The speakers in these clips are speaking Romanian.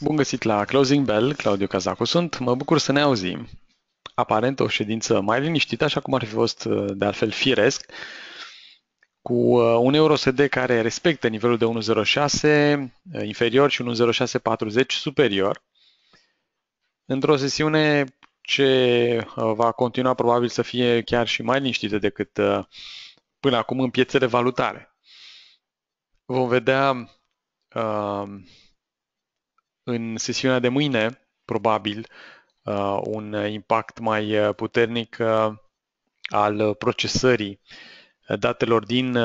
Bun găsit la Closing Bell, Claudiu Cazacu sunt, mă bucur să ne auzim. Aparent o ședință mai liniștită, așa cum ar fi fost uh, de altfel firesc, cu uh, un EuroSD care respectă nivelul de 1.06 uh, inferior și 1.0640 superior, într-o sesiune ce va continua probabil să fie chiar și mai liniștită decât până acum în piețele valutare. Vom vedea uh, în sesiunea de mâine, probabil, uh, un impact mai uh, puternic uh, al procesării datelor din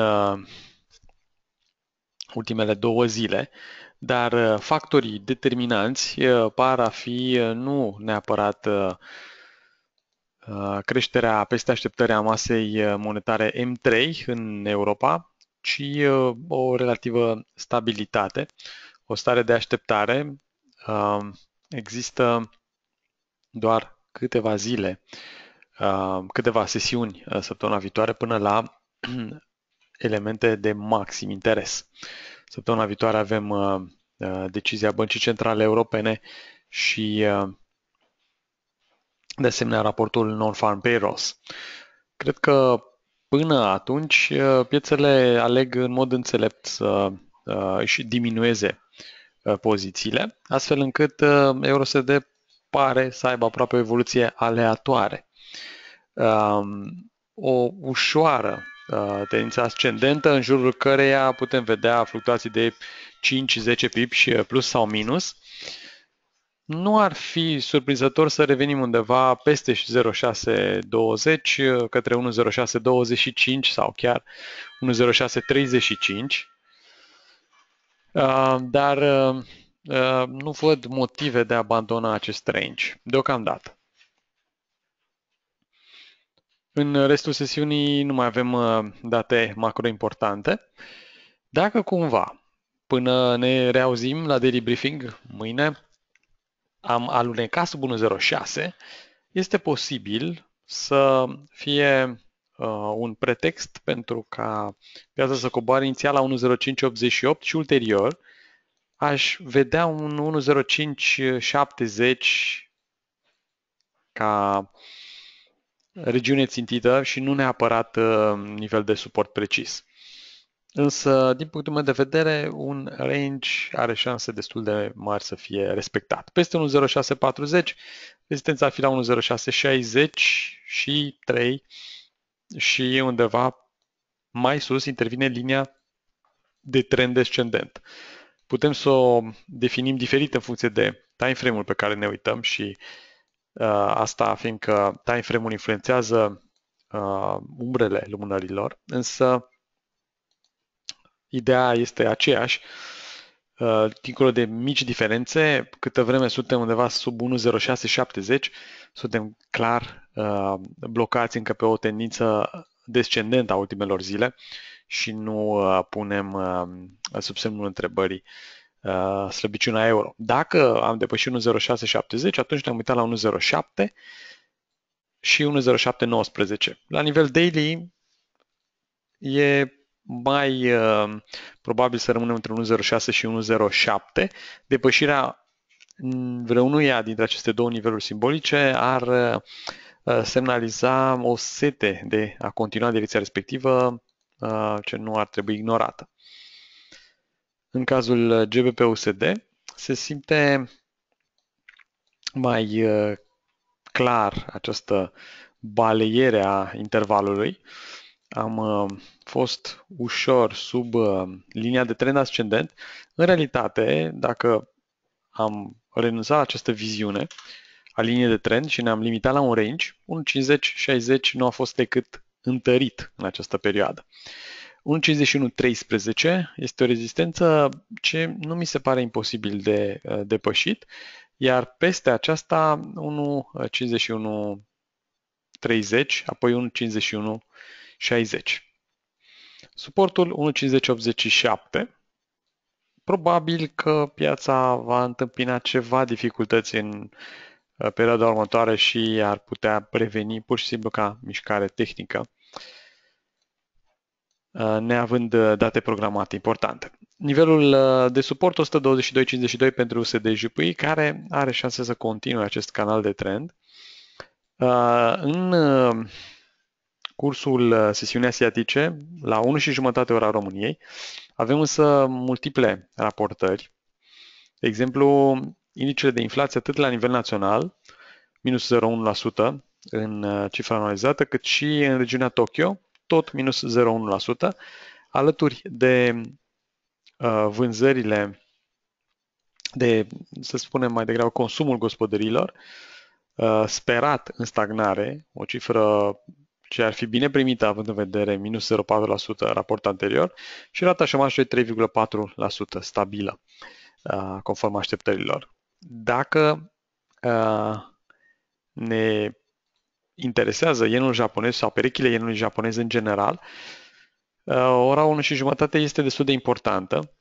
ultimele două zile, dar factorii determinanți par a fi nu neapărat creșterea peste așteptarea masei monetare M3 în Europa, ci o relativă stabilitate, o stare de așteptare Există doar câteva zile, câteva sesiuni uh, săptămâna viitoare până la elemente de maxim interes. Săptămâna viitoare avem uh, uh, decizia Băncii Centrale Europene și de asemenea raportul non-farm payrolls. Cred că până atunci piețele aleg în mod înțelept să își diminueze Uh, pozițiile, astfel încât uh, EURUSD pare să aibă aproape o evoluție aleatoare. Um, o ușoară uh, tendință ascendentă în jurul căreia putem vedea fluctuații de 5-10 pip și plus sau minus. Nu ar fi surprinzător să revenim undeva peste 0620 către 10625 sau chiar 10635 dar nu văd motive de a abandona acest range deocamdată. În restul sesiunii nu mai avem uh, date macro importante. Dacă cumva, până ne reauzim la daily briefing mâine, am alunecat sub 1.06, este posibil să fie uh, un pretext pentru ca piața să coboare inițial la 1.0588 și ulterior aș vedea un 1.0570 ca regiune țintită și nu neapărat uh, nivel de suport precis. Însă, din punctul meu de vedere, un range are șanse destul de mari să fie respectat. Peste 1.0640, rezistența ar fi la 1.0660 și 3 și undeva mai sus intervine linia de trend descendent. Putem să o definim diferit în funcție de time frame-ul pe care ne uităm și uh, asta fiindcă time frame-ul influențează uh, umbrele lumânărilor, însă ideea este aceeași Uh, dincolo de mici diferențe, câtă vreme suntem undeva sub 1.0670, suntem clar uh, blocați încă pe o tendință descendentă a ultimelor zile și nu uh, punem uh, sub semnul întrebării uh, slăbiciunea euro. Dacă am depășit 1.0670, atunci ne-am uitat la 1.07 și 1.0719. La nivel daily e mai uh, probabil să rămânem între 1.06 și 1.07. Depășirea mm, vreunuia dintre aceste două niveluri simbolice ar uh, semnaliza o sete de a continua direcția respectivă uh, ce nu ar trebui ignorată. În cazul GBP-USD se simte mai clar această baleiere a intervalului. Uh, am uh, fost ușor sub uh, linia de trend ascendent. În realitate, dacă am renunțat la această viziune a liniei de trend și ne-am limitat la un range, un 60 nu a fost decât întărit în această perioadă. 1.51.13 este o rezistență ce nu mi se pare imposibil de uh, depășit, iar peste aceasta 1.51.30, apoi 1.51.30. 60. Suportul 1.5087. Probabil că piața va întâmpina ceva dificultăți în uh, perioada următoare și ar putea preveni pur și simplu ca mișcare tehnică uh, neavând uh, date programate importante. Nivelul de suport 122.52 pentru USD JPY, care are șanse să continue acest canal de trend. În cursul uh, sesiunii asiatice la 1 și jumătate ora României. Avem însă multiple raportări. De exemplu, indicele de inflație atât la nivel național, minus 0,1% în uh, cifra analizată, cât și în regiunea Tokyo, tot minus 0,1%, alături de uh, vânzările de, să spunem mai degrabă, consumul gospodărilor, sperat în stagnare, o cifră ce ar fi bine primită având în vedere minus 0,4% raport anterior și rata șomajului 3,4% stabilă, conform așteptărilor. Dacă ne interesează yenul japonez sau perechile yenului japonez în general, ora 1 și jumătate este destul de importantă.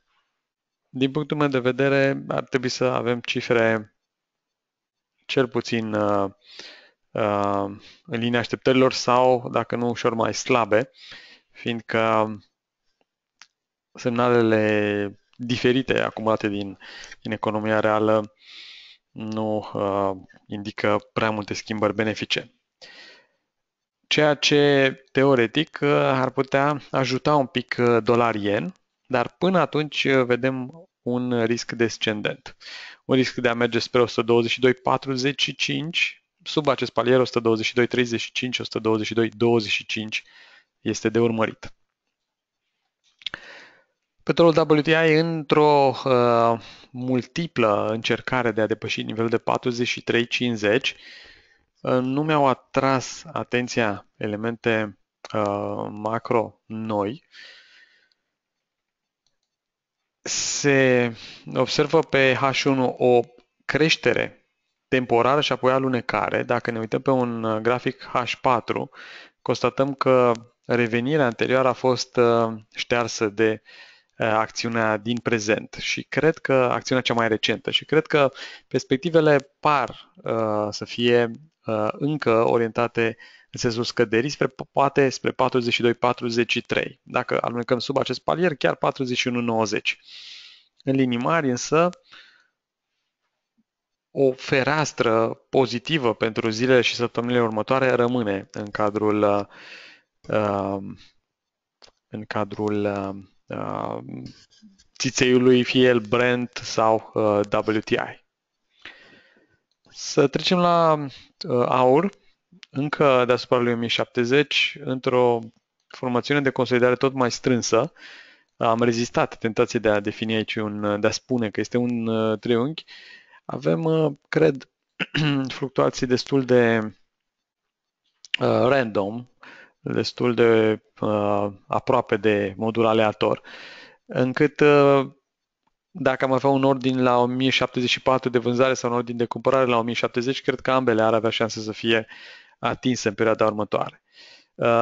Din punctul meu de vedere, ar trebui să avem cifre cel puțin uh, Uh, în linia așteptărilor sau, dacă nu, ușor mai slabe, fiindcă semnalele diferite acumulate din, din economia reală nu uh, indică prea multe schimbări benefice. Ceea ce teoretic uh, ar putea ajuta un pic uh, dolar-yen, dar până atunci vedem un risc descendent. Un risc de a merge spre 122,45 sub acest palier 122, 35, 122, 25 este de urmărit. Petrolul WTI într-o uh, multiplă încercare de a depăși nivelul de 43,50 uh, nu mi-au atras atenția elemente uh, macro noi. Se observă pe H1 o creștere temporară și apoi alunecare, dacă ne uităm pe un uh, grafic H4, constatăm că revenirea anterioară a fost uh, ștearsă de uh, acțiunea din prezent și cred că acțiunea cea mai recentă și cred că perspectivele par uh, să fie uh, încă orientate în sensul scăderii spre poate spre 42-43. Dacă alunecăm sub acest palier, chiar 41-90. În linii mari însă uh, o fereastră pozitivă pentru zilele și săptămânile următoare rămâne în cadrul uh, uh, în cadrul uh, țițeiului, fie el Brent sau WTI. Să trecem la aur, încă deasupra lui 1070, într-o formațiune de consolidare tot mai strânsă, am rezistat tentației de a defini aici un, de a spune că este un triunghi, avem, uh, cred, fluctuații destul de uh, random, destul de uh, aproape de modul aleator, încât dacă am avea un ordin la 1074 de vânzare sau un ordin de cumpărare la 1070, cred că ambele ar avea șanse să fie atinse în perioada următoare.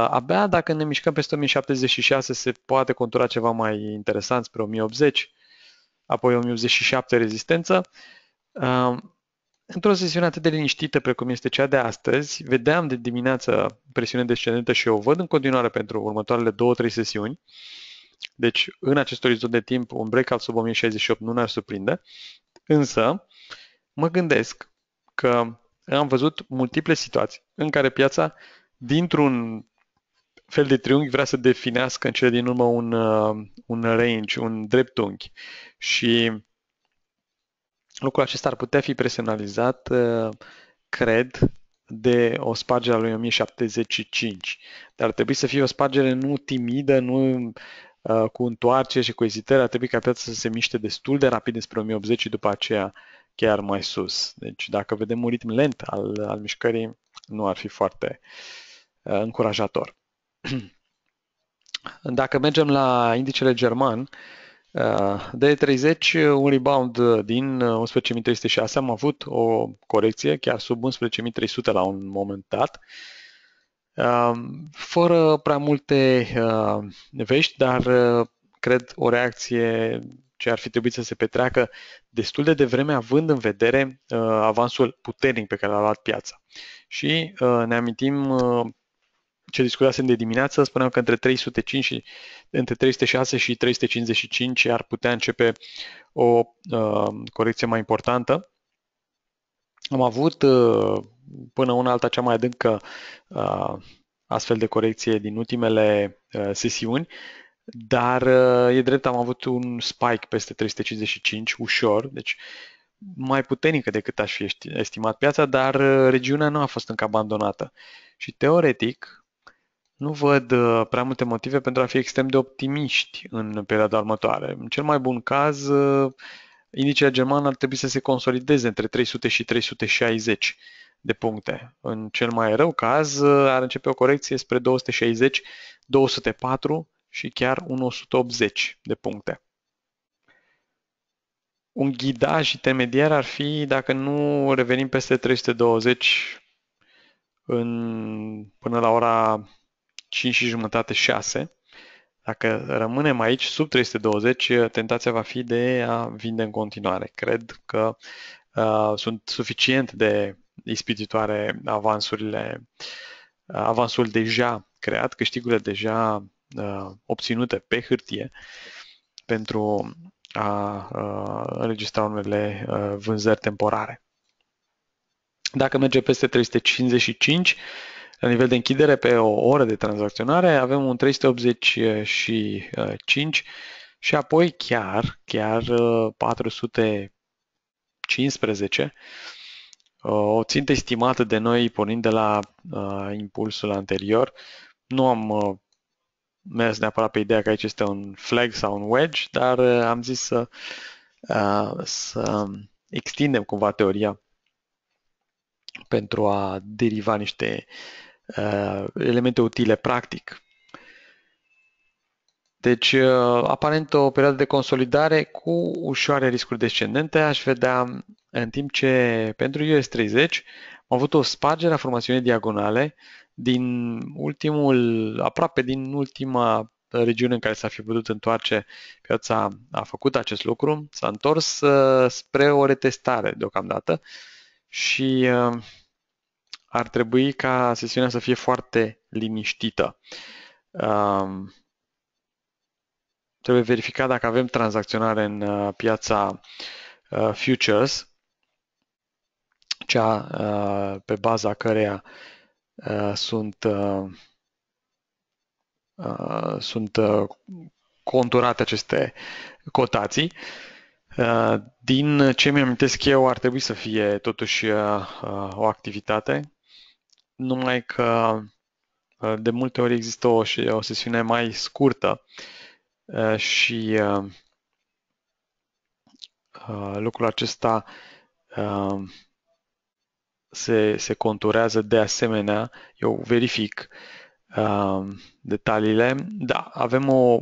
Abia dacă ne mișcăm peste 1076 se poate contura ceva mai interesant spre 1080, apoi 1087 rezistență Într-o sesiune atât de liniștită precum este cea de astăzi, vedeam de dimineață presiune descendentă și o văd în continuare pentru următoarele 2-3 sesiuni. Deci, în acest orizont de timp, un breakout sub 1068 nu ne-ar surprinde. Însă, mă gândesc că am văzut multiple situații în care piața, dintr-un fel de triunghi, vrea să definească în cele din urmă un, uh, un range, un dreptunghi. Și Lucrul acesta ar putea fi personalizat, uh, cred, de o spargere a lui 1075. Dar ar trebui să fie o spargere nu timidă, nu uh, cu întoarcere și cu ezitări, ar trebui ca piața să se miște destul de rapid spre 1080 și după aceea chiar mai sus. Deci dacă vedem un ritm lent al, al mișcării, nu ar fi foarte uh, încurajator. dacă mergem la indicele german, uh, de 30, un rebound din 11.306. Am avut o corecție chiar sub 11.300 la un moment dat. Ah, fără prea multe ah, vești, dar ah, cred o reacție ce ar fi trebuit să se petreacă destul de devreme, având în vedere avansul puternic pe care l-a luat piața. Și ne amintim ce discutasem de dimineață, spuneam că între 305 și între 306 și 355 ar putea începe o uh, corecție mai importantă. Am avut uh, până una alta cea mai adâncă uh, astfel de corecție din ultimele uh, sesiuni, dar uh, e drept, am avut un spike peste 355, ușor, deci mai puternică decât aș fi estimat piața, dar uh, regiunea nu a fost încă abandonată. Și teoretic, nu văd uh, prea multe motive pentru a fi extrem de optimiști în perioada următoare. În cel mai bun caz, uh, indicele german ar trebui să se consolideze între 300 și 360 de puncte. În cel mai rău caz, uh, ar începe o corecție spre 260, 204 și chiar 180 de puncte. Un ghidaj intermediar ar fi dacă nu revenim peste 320 în, până la ora 5 și jumătate, 6. Dacă rămânem aici sub 320, uh, tentația va fi de a vinde în continuare. Cred că uh, sunt suficient de ispititoare avansurile, uh, avansul deja creat, câștigurile deja uh, obținute pe hârtie pentru a uh, înregistra unele uh, vânzări temporare. Dacă merge peste 355, la nivel de închidere, pe o oră de tranzacționare, avem un 385 și apoi chiar, chiar 415, uh, uh, o țintă estimată de noi pornind de la uh, impulsul anterior. Nu am mers neapărat pe ideea că aici este un flag sau un wedge, dar am zis să, să extindem cumva teoria pentru a deriva niște uh, elemente utile practic. Deci, uh, aparent o perioadă de consolidare cu ușoare riscuri descendente, aș vedea în timp ce pentru US30 am avut o spargere a formațiunii diagonale din ultimul, aproape din ultima regiune în care s-a fi putut întoarce, piața a făcut acest lucru, s-a întors uh, spre o retestare deocamdată și uh, ar trebui ca sesiunea să fie foarte liniștită. Um, trebuie verificat dacă avem tranzacționare în uh, piața uh, futures, cea uh, pe baza căreia uh, sunt, uh, uh, sunt uh, conturate aceste cotații. Uh, din ce mi-am eu, ar trebui să fie totuși uh, uh, o activitate numai că uh, de multe ori există o, o sesiune mai scurtă uh, și uh, lucrul acesta se, se conturează de asemenea. Eu verific detaliile. Da, avem o,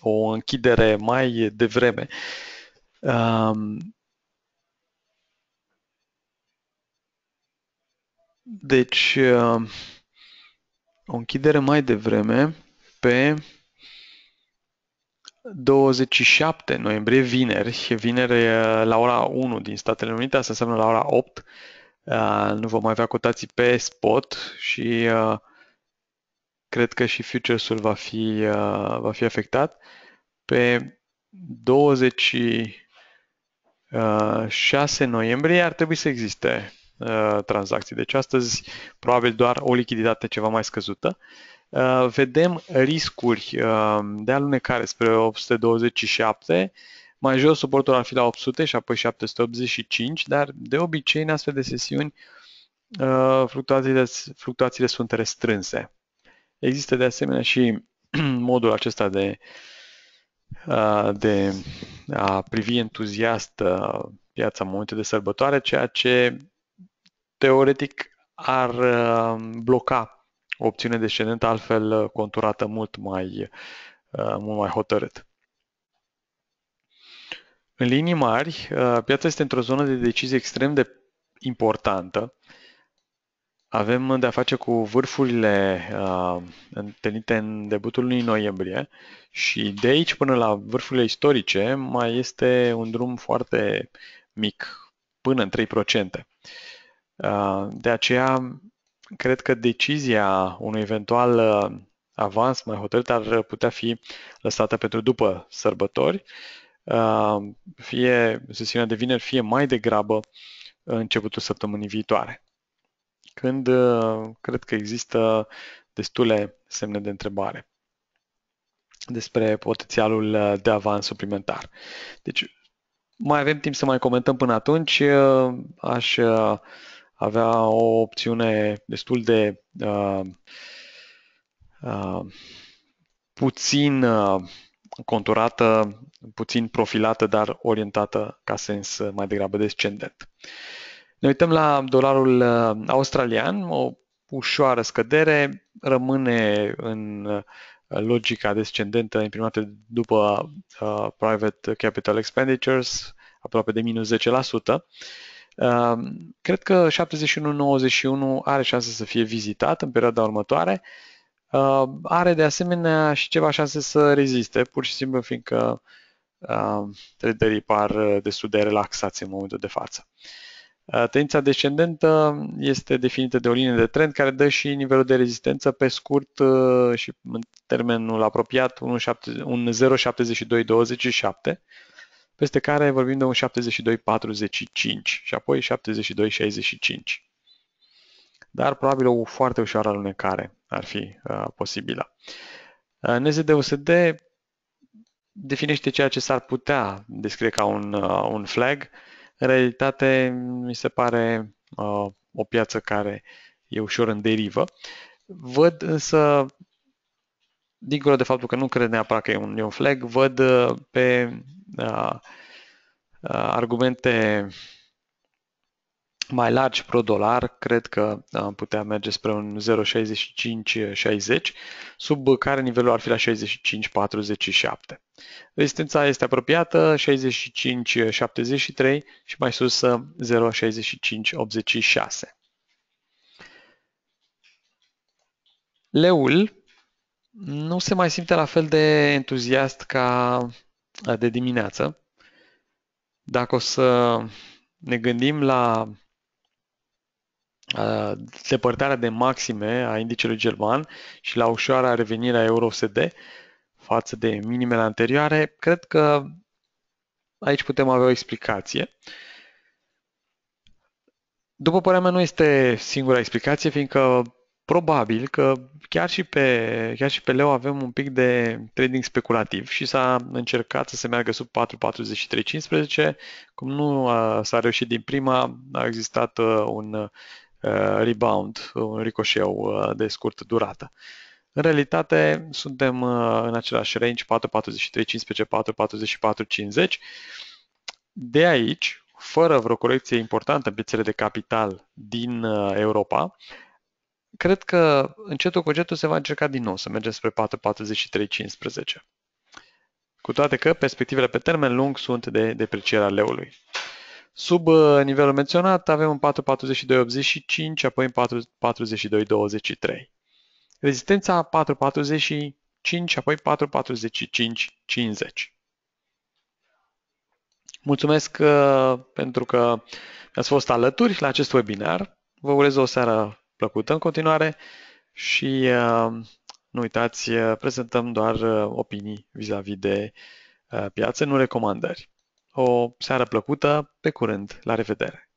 o închidere mai devreme. Deci, uh, o închidere mai devreme pe 27 noiembrie, vineri, e vineri uh, la ora 1 din Statele Unite, asta înseamnă la ora 8, uh, nu vom avea cotații pe spot și cred că și futures-ul va fi, va fi afectat. Pe 26 noiembrie ar trebui să existe Uh, tranzacții. Deci astăzi probabil doar o lichiditate ceva mai scăzută. Uh, vedem riscuri uh, de alunecare spre 827, mai jos suportul ar fi la 800 și apoi 785, dar de obicei în astfel de sesiuni fluctuațiile, fluctuațiile sunt restrânse. Există de asemenea și modul acesta de, de a privi entuziast piața în momente de sărbătoare, ceea ce teoretic ar uh, bloca o opțiune descendentă altfel uh, conturată mult mai, uh, mult mai hotărât. În linii mari, piața este într-o zonă de decizie extrem de importantă. Avem de-a face cu vârfurile uh, întâlnite în debutul lui noiembrie și de aici până la vârfurile istorice mai este un drum foarte mic, până în 3%. Ah, de aceea, cred că decizia unui eventual ah, avans mai hotărât ar putea fi lăsată pentru după sărbători, ah, fie sesiunea de vineri, fie mai degrabă începutul săptămânii viitoare, când cred că există destule semne de întrebare despre potențialul de avans suplimentar. Deci, mai avem timp să mai comentăm până atunci. Aș avea o opțiune destul de uh, uh, puțin uh, conturată, puțin profilată, dar orientată ca sens uh, mai degrabă descendent. Ne uităm la dolarul uh, australian, o ușoară scădere, rămâne în uh, logica descendentă imprimată după uh, Private Capital Expenditures, aproape de minus 10%. Ehm, cred că 71-91 are șanse să fie vizitat în perioada următoare. Ehm, are de asemenea și ceva șanse să reziste, pur și simplu fiindcă ehm, traderii par destul de relaxați în momentul de față. Tendința descendentă este definită de o linie de trend care dă și nivelul de rezistență pe scurt și în termenul apropiat 1,07227 peste care vorbim de un 72-45 și apoi 72-65. Dar probabil o foarte ușoară alunecare ar fi uh, posibilă. Uh, NZDUSD definește ceea ce s-ar putea descrie ca un, uh, un flag. În realitate, mi se pare uh, o piață care e ușor în derivă. Văd însă, dincolo de faptul că nu cred neapărat că e un, e un flag, văd uh, pe argumente mai largi pro-dolar, cred că am putea merge spre un 0,65-60, sub care nivelul ar fi la 65-47. Rezistența este apropiată, 65-73 și mai sus 0,65-86. Leul nu se mai simte la fel de entuziast ca Eh, de dimineață, dacă o să ne gândim la eh, depărtarea de maxime a indicelui german și la ușoara revenire a EUROSD față de minimele anterioare, cred că aici putem avea o explicație. După părerea mea, nu este singura explicație, fiindcă Probabil că chiar și, pe, chiar și pe Leo avem un pic de trading speculativ și s-a încercat să se meargă sub 4.43.15. Cum nu s-a reușit din prima, a existat uh, un uh, rebound, un ricoșeu uh, de scurtă durată. În realitate, suntem în același range 4.43.15, 4.44.50. De aici, fără vreo corecție importantă în piețele de capital din Europa, cred că încetul cu încetul se va încerca din nou să mergem spre 4,43,15. Cu toate că perspectivele pe termen lung sunt de a leului. Sub uh, nivelul menționat avem un 4,42,85, apoi un 4,42,23. Rezistența 4,45, apoi 4,45,50. Mulțumesc uh, pentru că ați fost alături la acest webinar. Vă urez o seară plăcută în continuare și uh, nu uitați, uh, prezentăm doar uh, opinii vis-a-vis de piață, nu recomandări. O seară plăcută, pe curând, la revedere!